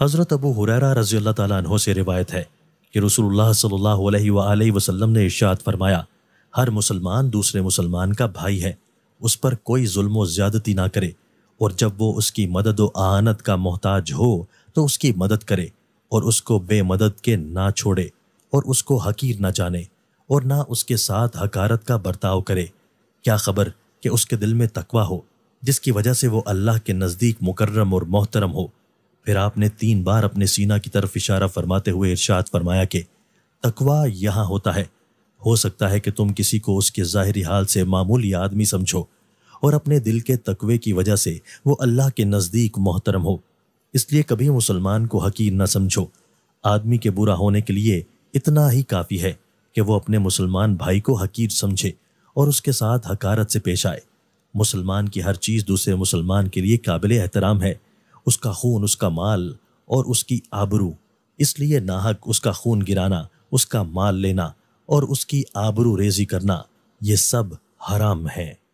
हज़रत अबू हुरारा रज़ी अल्लाह से रिवायत है कि रसूलुल्लाह सल्लल्लाहु अलैहि वसल्लम ने इशाद फरमाया हर मुसलमान दूसरे मुसलमान का भाई है उस पर कोई जुल्म ज़्यादती ना करे और जब वो उसकी मदद व आनत का मोहताज हो तो उसकी मदद करे और उसको बेमदद के ना छोड़े और उसको हकीर ना जाने और ना उसके साथ हकारत का बर्ताव करे क्या खबर कि उसके दिल में तकवा हो जिसकी वजह से वो अल्लाह के नज़दीक मुकर्रम और मोहतरम हो फिर आपने तीन बार अपने सीना की तरफ इशारा फरमाते हुए इर्शाद फरमाया कि तकवा यहाँ होता है हो सकता है कि तुम किसी को उसके ज़ाहरी हाल से मामूली आदमी समझो और अपने दिल के तकवे की वजह से वो अल्लाह के नज़दीक मोहतरम हो इसलिए कभी मुसलमान को हकीर न समझो आदमी के बुरा होने के लिए इतना ही काफ़ी है कि वो अपने मुसलमान भाई को हकीर समझे और उसके साथ हकारत से पेश आए मुसलमान की हर चीज़ दूसरे मुसलमान के लिए काबिल एहतराम है उसका खून उसका माल और उसकी आबरू इसलिए नाहक उसका खून गिराना उसका माल लेना और उसकी आबरू रेजी करना ये सब हराम है